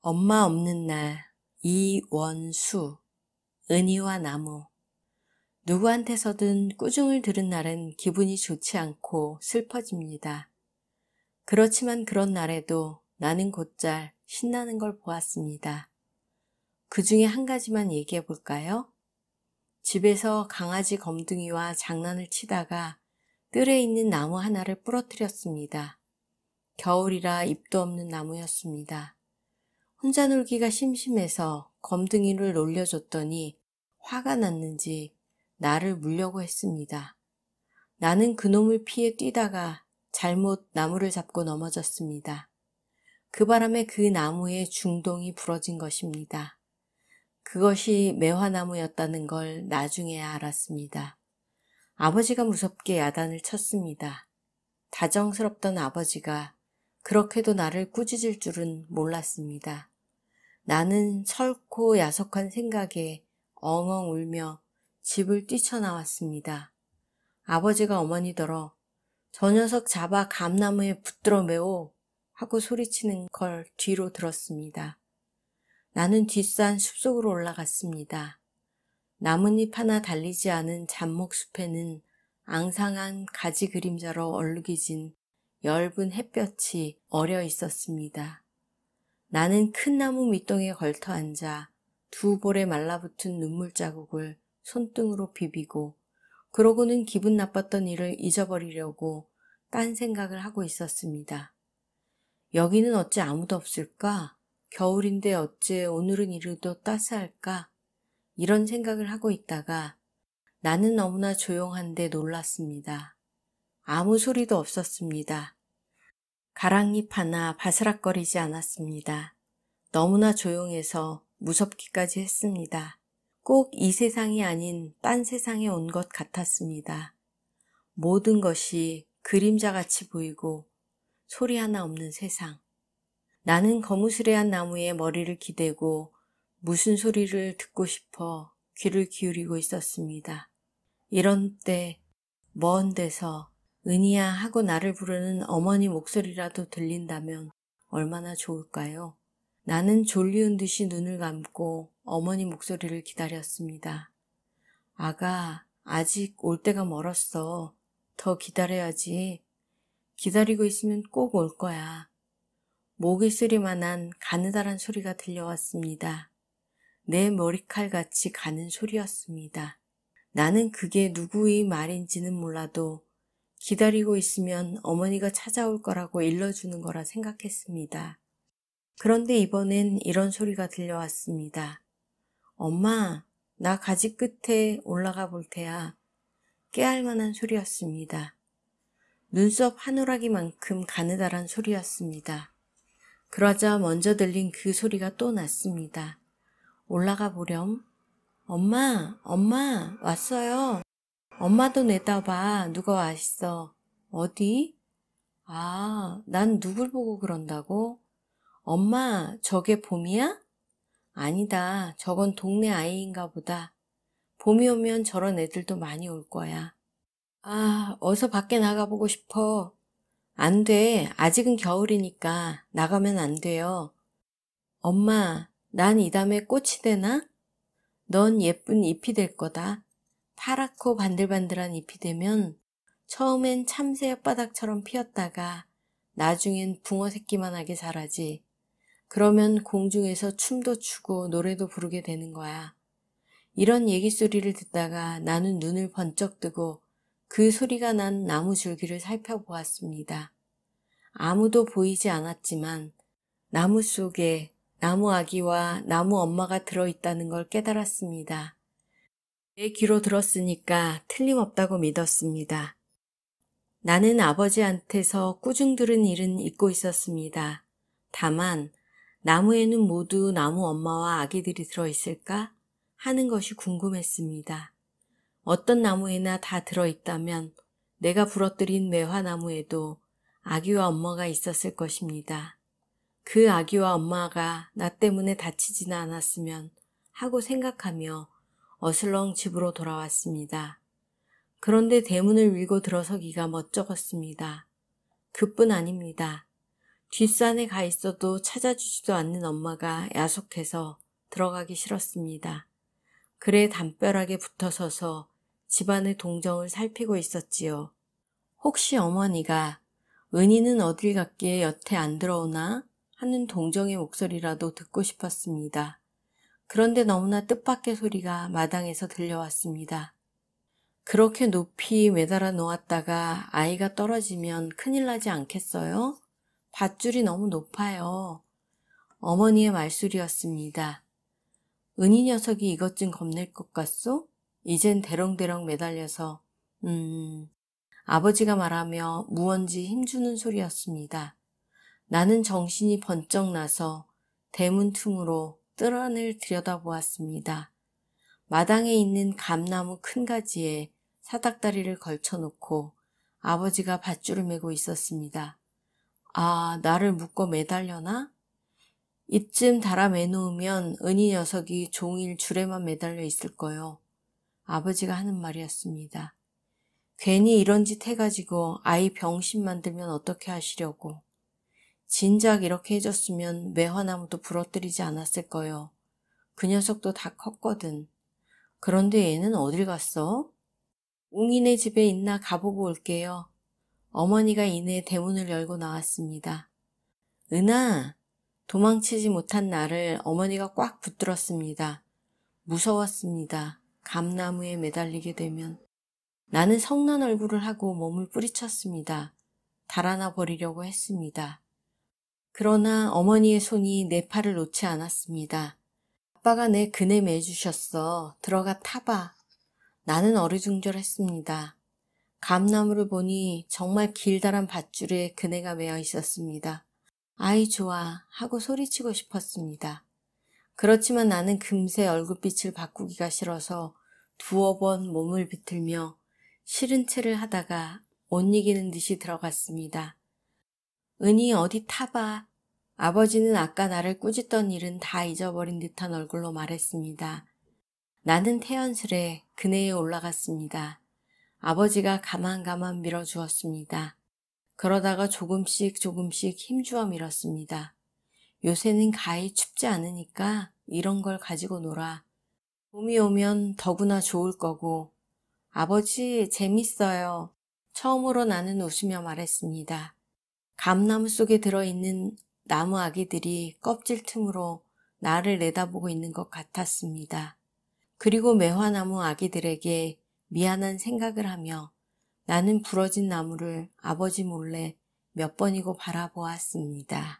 엄마 없는 날 이원수 은희와 나무 누구한테서든 꾸중을 들은 날은 기분이 좋지 않고 슬퍼집니다. 그렇지만 그런 날에도 나는 곧잘 신나는 걸 보았습니다. 그 중에 한 가지만 얘기해 볼까요? 집에서 강아지 검둥이와 장난을 치다가 뜰에 있는 나무 하나를 부러뜨렸습니다. 겨울이라 잎도 없는 나무였습니다. 혼자 놀기가 심심해서 검둥이를 놀려줬더니 화가 났는지 나를 물려고 했습니다. 나는 그놈을 피해 뛰다가 잘못 나무를 잡고 넘어졌습니다. 그 바람에 그 나무에 중동이 부러진 것입니다. 그것이 매화나무였다는 걸 나중에야 알았습니다. 아버지가 무섭게 야단을 쳤습니다. 다정스럽던 아버지가 그렇게도 나를 꾸짖을 줄은 몰랐습니다. 나는 철코 야속한 생각에 엉엉 울며 집을 뛰쳐나왔습니다. 아버지가 어머니더러 저 녀석 잡아 감나무에 붙들어 매오 하고 소리치는 걸 뒤로 들었습니다. 나는 뒷산 숲속으로 올라갔습니다. 나뭇잎 하나 달리지 않은 잔목숲에는 앙상한 가지 그림자로 얼룩이 진 엷은 햇볕이 어려 있었습니다. 나는 큰 나무 밑동에 걸터 앉아 두 볼에 말라붙은 눈물 자국을 손등으로 비비고 그러고는 기분 나빴던 일을 잊어버리려고 딴 생각을 하고 있었습니다. 여기는 어째 아무도 없을까? 겨울인데 어째 오늘은 이르도 따스할까? 이런 생각을 하고 있다가 나는 너무나 조용한데 놀랐습니다. 아무 소리도 없었습니다. 가랑잎 하나 바스락거리지 않았습니다. 너무나 조용해서 무섭기까지 했습니다. 꼭 이 세상이 아닌 딴 세상에 온 것 같았습니다. 모든 것이 그림자같이 보이고 소리 하나 없는 세상. 나는 거무스레한 나무에 머리를 기대고 무슨 소리를 듣고 싶어 귀를 기울이고 있었습니다. 이런 때 먼 데서 은희야 하고 나를 부르는 어머니 목소리라도 들린다면 얼마나 좋을까요? 나는 졸리운 듯이 눈을 감고 어머니 목소리를 기다렸습니다. 아가, 아직 올 때가 멀었어. 더 기다려야지. 기다리고 있으면 꼭 올 거야. 목이 쓰리만한 가느다란 소리가 들려왔습니다. 내 머리칼 같이 가는 소리였습니다. 나는 그게 누구의 말인지는 몰라도 기다리고 있으면 어머니가 찾아올 거라고 일러주는 거라 생각했습니다. 그런데 이번엔 이런 소리가 들려왔습니다. 엄마, 나 가지 끝에 올라가 볼 테야. 깨알 만한 소리였습니다. 눈썹 하올라기만큼 가느다란 소리였습니다. 그러자 먼저 들린 그 소리가 또 났습니다. 올라가 보렴. 엄마, 엄마, 왔어요. 엄마도 내다봐. 누가 왔어 어디? 아, 난 누굴 보고 그런다고? 엄마, 저게 봄이야? 아니다. 저건 동네 아이인가 보다. 봄이 오면 저런 애들도 많이 올 거야. 아, 어서 밖에 나가보고 싶어. 안 돼. 아직은 겨울이니까 나가면 안 돼요. 엄마, 난 이 담에 꽃이 되나? 넌 예쁜 잎이 될 거다. 파랗고 반들반들한 잎이 되면 처음엔 참새 혓바닥처럼 피었다가 나중엔 붕어 새끼만 하게 자라지. 그러면 공중에서 춤도 추고 노래도 부르게 되는 거야. 이런 얘기 소리를 듣다가 나는 눈을 번쩍 뜨고 그 소리가 난 나무 줄기를 살펴보았습니다. 아무도 보이지 않았지만 나무 속에 나무 아기와 나무 엄마가 들어있다는 걸 깨달았습니다. 내 귀로 들었으니까 틀림없다고 믿었습니다. 나는 아버지한테서 꾸중 들은 일은 잊고 있었습니다. 다만 나무에는 모두 나무 엄마와 아기들이 들어있을까 하는 것이 궁금했습니다. 어떤 나무에나 다 들어있다면 내가 부러뜨린 매화나무에도 아기와 엄마가 있었을 것입니다. 그 아기와 엄마가 나 때문에 다치지는 않았으면 하고 생각하며 어슬렁 집으로 돌아왔습니다. 그런데 대문을 밀고 들어서기가 멋쩍었습니다. 그뿐 아닙니다. 뒷산에 가 있어도 찾아주지도 않는 엄마가 야속해서 들어가기 싫었습니다. 그래 담벼락에 붙어서서 집안의 동정을 살피고 있었지요. 혹시 어머니가 은희는 어딜 갔기에 여태 안 들어오나 하는 동정의 목소리라도 듣고 싶었습니다. 그런데 너무나 뜻밖의 소리가 마당에서 들려왔습니다. 그렇게 높이 매달아 놓았다가 아이가 떨어지면 큰일 나지 않겠어요? 밧줄이 너무 높아요. 어머니의 말소리였습니다. 은희 녀석이 이것 쯤 겁낼 것 같소? 이젠 대렁대렁 매달려서 음... 아버지가 말하며 무언지 힘주는 소리였습니다. 나는 정신이 번쩍 나서 대문 틈으로 뜰안을 들여다보았습니다. 마당에 있는 감나무 큰 가지에 사닥다리를 걸쳐놓고 아버지가 밧줄을 메고 있었습니다. 아, 나를 묶어 매달려나? 이쯤 달아 매놓으면 은이 녀석이 종일 줄에만 매달려 있을 거요. 아버지가 하는 말이었습니다. 괜히 이런 짓 해가지고 아이 병신 만들면 어떻게 하시려고. 진작 이렇게 해줬으면 매화나무도 부러뜨리지 않았을 거요. 그 녀석도 다 컸거든. 그런데 얘는 어딜 갔어? 웅이네 집에 있나 가보고 올게요. 어머니가 이내 대문을 열고 나왔습니다. 은아! 도망치지 못한 나를 어머니가 꽉 붙들었습니다. 무서웠습니다. 감나무에 매달리게 되면. 나는 성난 얼굴을 하고 몸을 뿌리쳤습니다. 달아나 버리려고 했습니다. 그러나 어머니의 손이 내 팔을 놓지 않았습니다. 아빠가 내 그네 매주셨어. 들어가 타봐. 나는 어리둥절했습니다. 감나무를 보니 정말 길다란 밧줄에 그네가 매어 있었습니다. 아이 좋아 하고 소리치고 싶었습니다. 그렇지만 나는 금세 얼굴빛을 바꾸기가 싫어서 두어 번 몸을 비틀며 싫은 채를 하다가 옷 이기는 듯이 들어갔습니다. 은희 어디 타봐. 아버지는 아까 나를 꾸짖던 일은 다 잊어버린 듯한 얼굴로 말했습니다. 나는 태연스레 그네에 올라갔습니다. 아버지가 가만가만 밀어주었습니다. 그러다가 조금씩 조금씩 힘주어 밀었습니다. 요새는 가히 춥지 않으니까 이런 걸 가지고 놀아. 봄이 오면 더구나 좋을 거고. 아버지, 재밌어요. 처음으로 나는 웃으며 말했습니다. 감나무 속에 들어있는 나무 아기들이 껍질 틈으로 나를 내다보고 있는 것 같았습니다. 그리고 매화나무 아기들에게 미안한 생각을 하며 나는 부러진 나무를 아버지 몰래 몇 번이고 바라보았습니다.